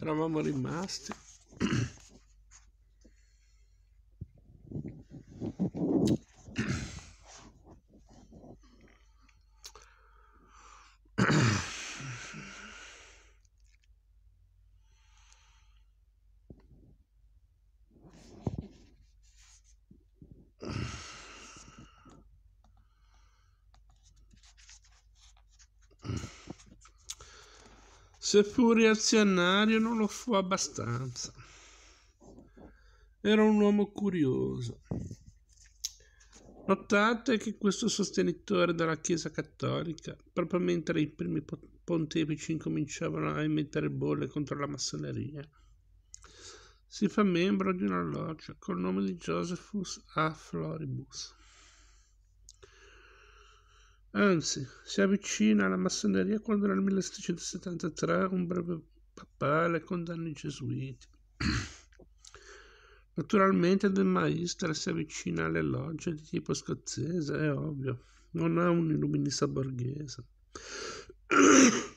eravamo rimasti Seppur reazionario non lo fu abbastanza. Era un uomo curioso. Notate che questo sostenitore della Chiesa Cattolica, proprio mentre i primi pontefici incominciavano a emettere bolle contro la massoneria, si fa membro di una loggia col nome di Josephus a Floribus. Anzi, si avvicina alla massoneria quando nel 1773 un breve papale condanna i gesuiti. Naturalmente De Maistre si avvicina alle logge di tipo scozzese, è ovvio, non è un illuminista borghese.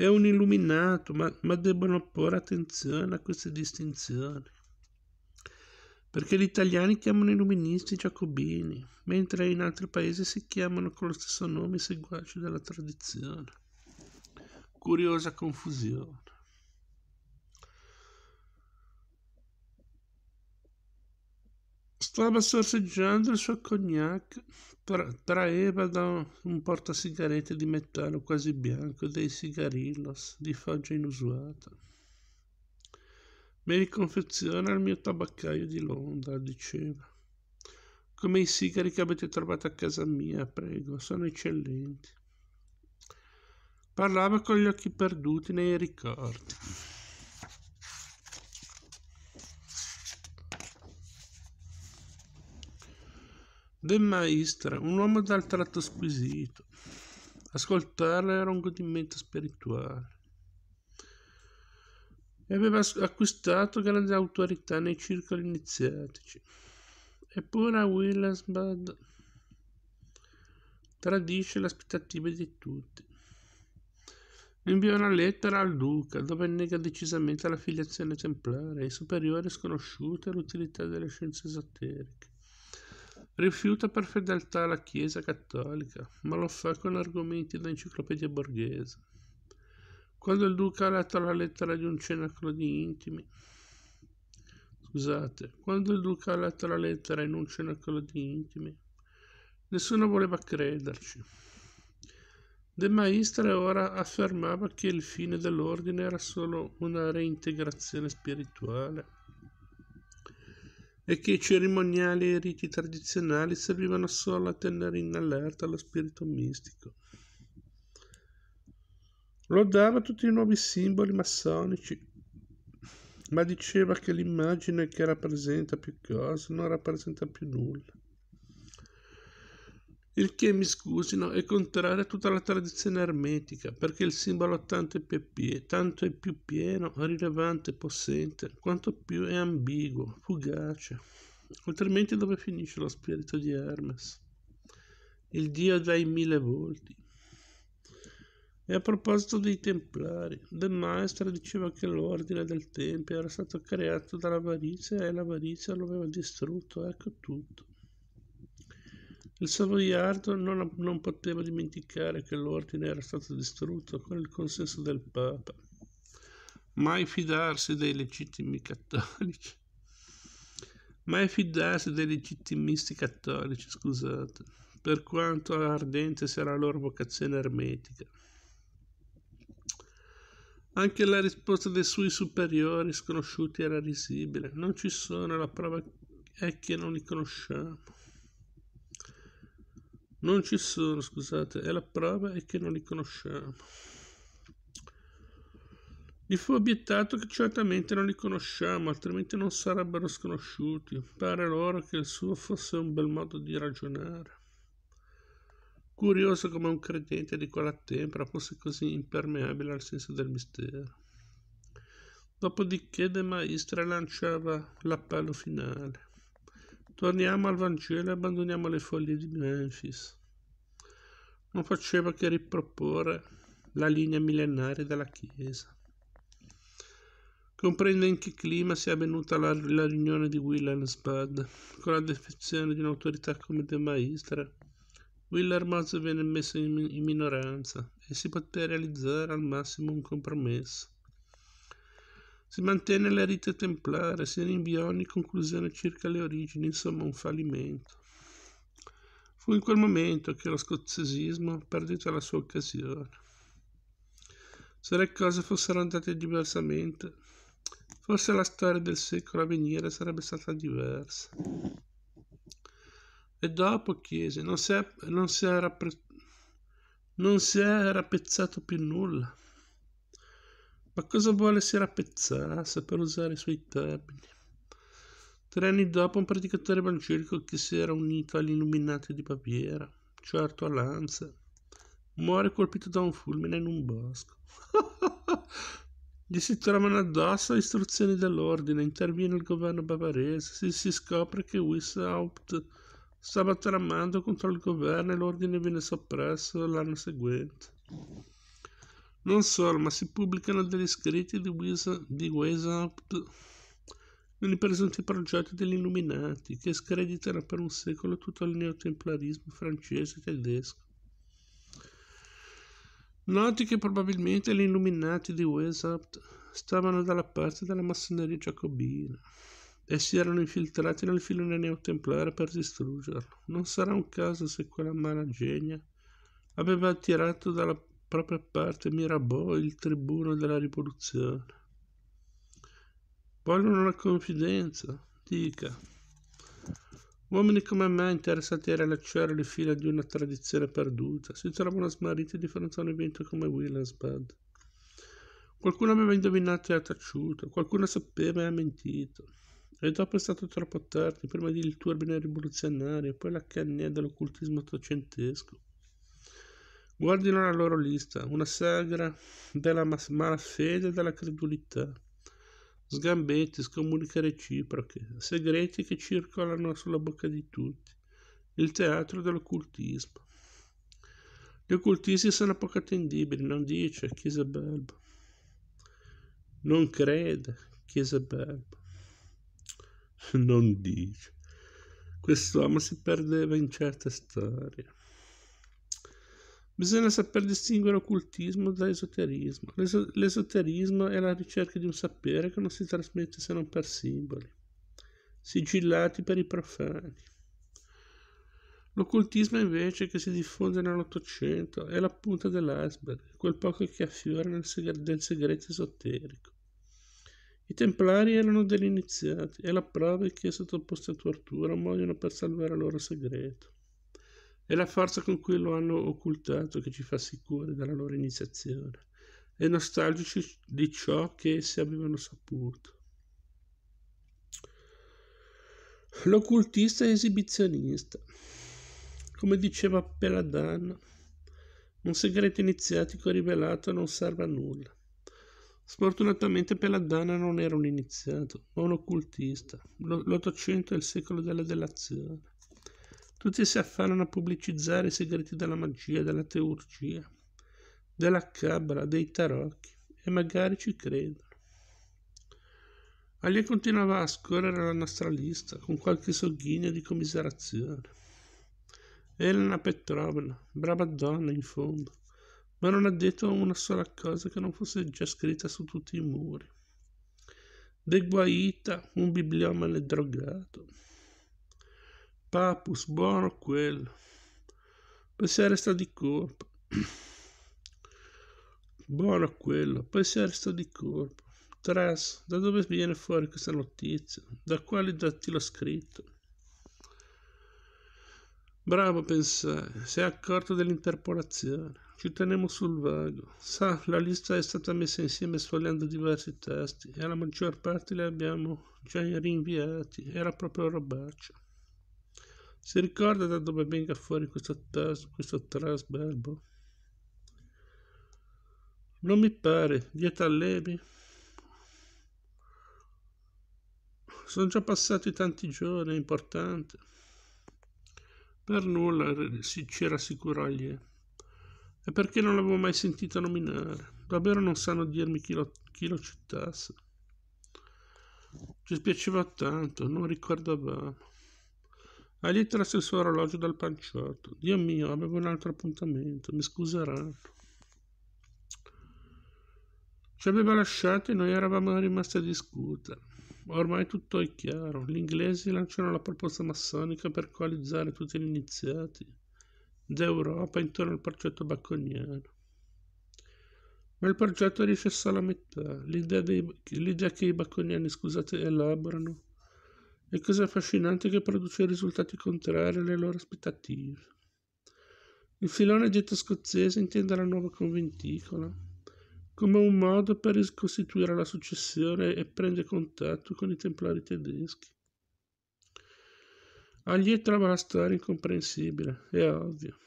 È un illuminato, ma, ma debbono porre attenzione a queste distinzioni perché gli italiani chiamano i luministi giacobini, mentre in altri paesi si chiamano con lo stesso nome i seguaci della tradizione. Curiosa confusione. Stava sorseggiando il suo cognac, tra- traeva da un portasigarette di metallo quasi bianco dei sigarillos di foggia inusuata. Mi riconfeziona il mio tabaccaio di Londra, diceva. Come i sigari che avete trovato a casa mia, prego, sono eccellenti. Parlava con gli occhi perduti nei ricordi. De Maistra, un uomo dal tratto squisito. Ascoltarla era un godimento spirituale e aveva acquistato grande autorità nei circoli iniziatici. Eppure Willensbad tradisce le aspettative di tutti. Invia una lettera al duca dove nega decisamente la filiazione templare, i superiori sconosciuti e l'utilità delle scienze esoteriche. Rifiuta per fedeltà la Chiesa cattolica, ma lo fa con argomenti da enciclopedia borghese. Quando il duca ha letto la lettera di un cenacolo di intimi, scusate, quando il duca ha letto la lettera in un cenacolo di intimi, nessuno voleva crederci. De Maistre ora affermava che il fine dell'ordine era solo una reintegrazione spirituale e che i cerimoniali e i riti tradizionali servivano solo a tenere in allerta lo spirito mistico. Lodava tutti i nuovi simboli massonici, ma diceva che l'immagine che rappresenta più cose non rappresenta più nulla. Il che, mi scusino, è contrario a tutta la tradizione ermetica, perché il simbolo tanto è, più, tanto è più pieno, rilevante, possente, quanto più è ambiguo, fugace. Altrimenti dove finisce lo spirito di Hermes? Il dio dai mille volti. E a proposito dei Templari, del Maestro diceva che l'ordine del Tempio era stato creato dall'avarizia e l'avarizia lo aveva distrutto, ecco tutto. Il Savoiardo non, non poteva dimenticare che l'ordine era stato distrutto con il consenso del Papa. Mai fidarsi dei legittimi cattolici. Mai fidarsi dei legittimisti cattolici, scusate, per quanto ardente sia la loro vocazione ermetica. Anche la risposta dei suoi superiori sconosciuti era risibile. Non ci sono, la prova è che non li conosciamo. Non ci sono, scusate, e la prova è che non li conosciamo. Gli fu obiettato che certamente non li conosciamo, altrimenti non sarebbero sconosciuti. Pare loro che il suo fosse un bel modo di ragionare curioso come un credente di quella tempra fosse così impermeabile al senso del mistero. Dopodiché De Maistre lanciava l'appello finale. Torniamo al Vangelo e abbandoniamo le foglie di Memphis. Non faceva che riproporre la linea millenaria della Chiesa. Comprende in che clima sia avvenuta la, la riunione di Wilhelmsbad, con la defezione di un'autorità come De Maistre Willermoz venne messo in minoranza e si poté realizzare al massimo un compromesso. Si mantenne la rite templare, si rinviò ogni conclusione circa le origini, insomma un fallimento. Fu in quel momento che lo scozzesismo perdita la sua occasione. Se le cose fossero andate diversamente, forse la storia del secolo a venire sarebbe stata diversa. E dopo chiese, non si, è, non, si era non si è rappezzato più nulla. Ma cosa vuole si rappezzasse per usare i suoi termini? Tre anni dopo un predicatore evangelico che si era unito agli illuminati di Baviera certo a Lanza, muore colpito da un fulmine in un bosco. Gli si trovano addosso le istruzioni dell'ordine, interviene il governo bavarese, si, si scopre che Wishaupt stava tramando contro il governo e l'ordine venne soppresso l'anno seguente. Non solo, ma si pubblicano degli scritti di, Wisa, di Weishaupt nei presunti progetti degli Illuminati, che screditano per un secolo tutto il neotemplarismo francese e tedesco. Noti che probabilmente gli Illuminati di Weishaupt stavano dalla parte della massoneria giacobina e si erano infiltrati nel filone neotemplare per distruggerlo. Non sarà un caso se quella mala genia aveva attirato dalla propria parte Mirabeau, il tribuno della rivoluzione. Vogliono la confidenza, dica. Uomini come me, interessati a rilacciare le fila di una tradizione perduta, si trovano smarriti di fronte a un evento come Willensbad. Qualcuno aveva indovinato e ha taciuto, qualcuno sapeva e ha mentito. E dopo è stato troppo tardi, prima di il turbine rivoluzionario, poi la canna dell'occultismo ottocentesco. Guardino la loro lista, una sagra della mas- malafede e della credulità. Sgambetti, scomuniche reciproche, segreti che circolano sulla bocca di tutti. Il teatro dell'occultismo. Gli occultisti sono poco attendibili, non dice Chiesa Belbo. Non crede Chiesa Belbo. non dice. Quest'uomo si perdeva in certe storie. Bisogna saper distinguere occultismo da esoterismo. L'es- l'esoterismo è la ricerca di un sapere che non si trasmette se non per simboli, sigillati per i profani. L'occultismo invece che si diffonde nell'Ottocento è la punta dell'iceberg, quel poco che affiora nel, segre- del segreto esoterico. I Templari erano degli iniziati e la prova è che sottoposti a tortura muoiono per salvare il loro segreto. È la forza con cui lo hanno occultato che ci fa sicuri della loro iniziazione e nostalgici di ciò che essi avevano saputo. L'occultista è esibizionista. Come diceva Peladan, un segreto iniziatico rivelato non serve a nulla. Sfortunatamente per la Dana non era un iniziato, ma un occultista. L'Ottocento è il secolo della delazione. Tutti si affannano a pubblicizzare i segreti della magia, della teurgia, della cabra, dei tarocchi, e magari ci credono. Alia continuava a scorrere la nostra lista con qualche sogghigno di commiserazione. Elena Petrovna, brava donna in fondo, ma non ha detto una sola cosa che non fosse già scritta su tutti i muri. De Guaita, un bibliomane drogato. Papus, buono quello. Poi si arresta di colpo. buono quello, poi si arresta di colpo. Tras, da dove viene fuori questa notizia? Da quali dati l'ho scritto? Bravo, pensai, si è accorto dell'interpolazione. Ci teniamo sul vago. Sa, la lista è stata messa insieme sfogliando diversi testi e la maggior parte li abbiamo già rinviati. Era proprio robaccia. Si ricorda da dove venga fuori questo testo, questo trash Non mi pare, dieta levi. Sono già passati tanti giorni, è importante. Per nulla si ci rassicurò ieri. E perché non l'avevo mai sentita nominare? Davvero non sanno dirmi chi lo, chi lo citasse. Ci spiaceva tanto, non ricordavamo. Alietta tirato il suo orologio dal panciotto. Dio mio, avevo un altro appuntamento, mi scuseranno. Ci aveva lasciato e noi eravamo rimasti a discutere. Ormai tutto è chiaro. Gli inglesi lanciano la proposta massonica per coalizzare tutti gli iniziati d'Europa intorno al progetto bacconiano. Ma il progetto riesce solo a metà, l'idea, dei, l'idea che i bacconiani, scusate, elaborano è così affascinante che produce risultati contrari alle loro aspettative. Il filone getto-scozzese intende la nuova conventicola come un modo per ricostituire la successione e prende contatto con i templari tedeschi. Alietta ah, ma la storia incomprensibile, è ovvio.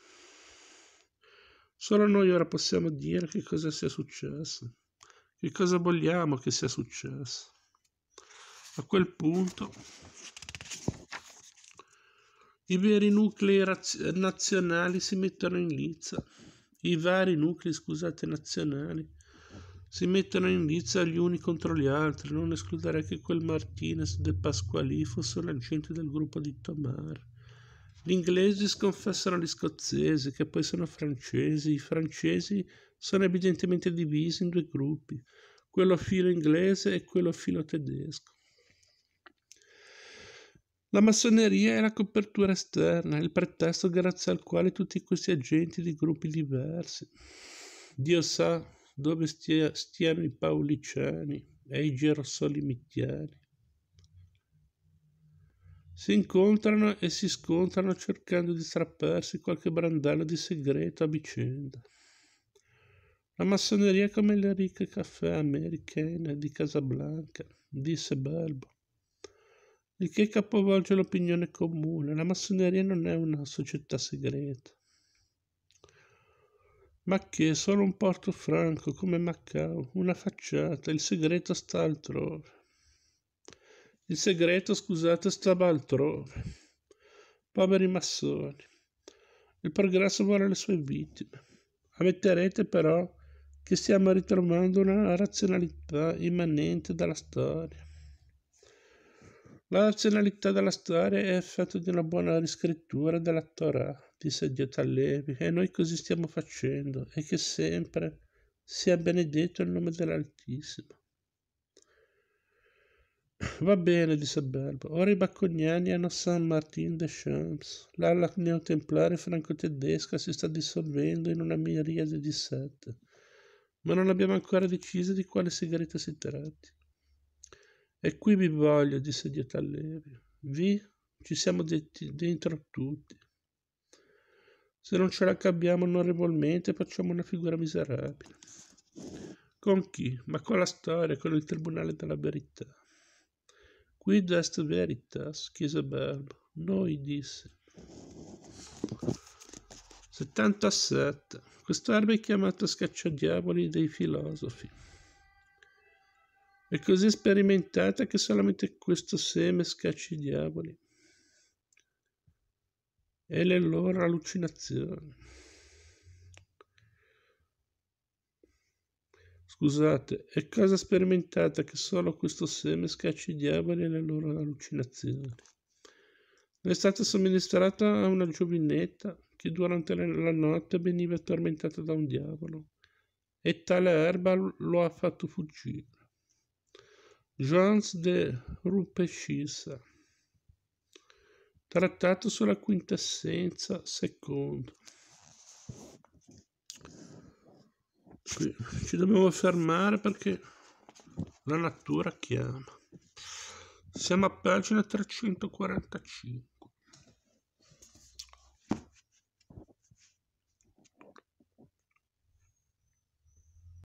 Solo noi ora possiamo dire che cosa sia successo, che cosa vogliamo che sia successo. A quel punto i veri nuclei raz- nazionali si mettono in lizza, i vari nuclei, scusate, nazionali si mettono in lizza gli uni contro gli altri. Non escluderei che quel Martinez de Pasquali fosse un del gruppo di Tomar. Gli inglesi sconfessano gli scozzesi, che poi sono francesi. I francesi sono evidentemente divisi in due gruppi, quello filo inglese e quello filo tedesco. La massoneria è la copertura esterna, il pretesto grazie al quale tutti questi agenti di gruppi diversi. Dio sa dove stia, stiano i paoliciani e i gerosolimitiani. Si incontrano e si scontrano cercando di strapparsi qualche brandello di segreto a vicenda. La massoneria è come le ricche caffè americane di Casablanca, disse Balbo. Il che capovolge l'opinione comune, la massoneria non è una società segreta ma che sono un porto franco come Macao, una facciata, il segreto sta altrove. Il segreto, scusate, stava altrove. Poveri massoni, il progresso vuole le sue vittime. Ammetterete però che stiamo ritrovando una razionalità immanente dalla storia. La razionalità della storia è effetto di una buona riscrittura della Torah, disse Dio Tallevi, e noi così stiamo facendo, e che sempre sia benedetto il nome dell'Altissimo. Va bene, disse Belbo. Ora i bacconiani hanno San Martin de Champs. L'ala neotemplare franco-tedesca si sta dissolvendo in una miriade di sette, ma non abbiamo ancora deciso di quale segreto si tratti. E qui vi voglio, disse Dio Allevi. Vi ci siamo detti dentro tutti. Se non ce la cambiamo onorevolmente facciamo una figura miserabile. Con chi? Ma con la storia, con il Tribunale della Verità. Qui est veritas? chiese Barbo. Noi disse. 77. Quest'arma è chiamata scacciadiavoli dei filosofi. È così sperimentata che solamente questo seme scaccia i diavoli. E le loro allucinazioni. Scusate, è cosa sperimentata che solo questo seme scaccia i diavoli e le loro allucinazioni. è stata somministrata a una giovinetta che durante la notte veniva tormentata da un diavolo, e tale erba lo ha fatto fuggire. Jeans de Rupescissa, trattato sulla quintessenza secondo. Qui ci dobbiamo fermare perché la natura chiama. Siamo a pagina 345.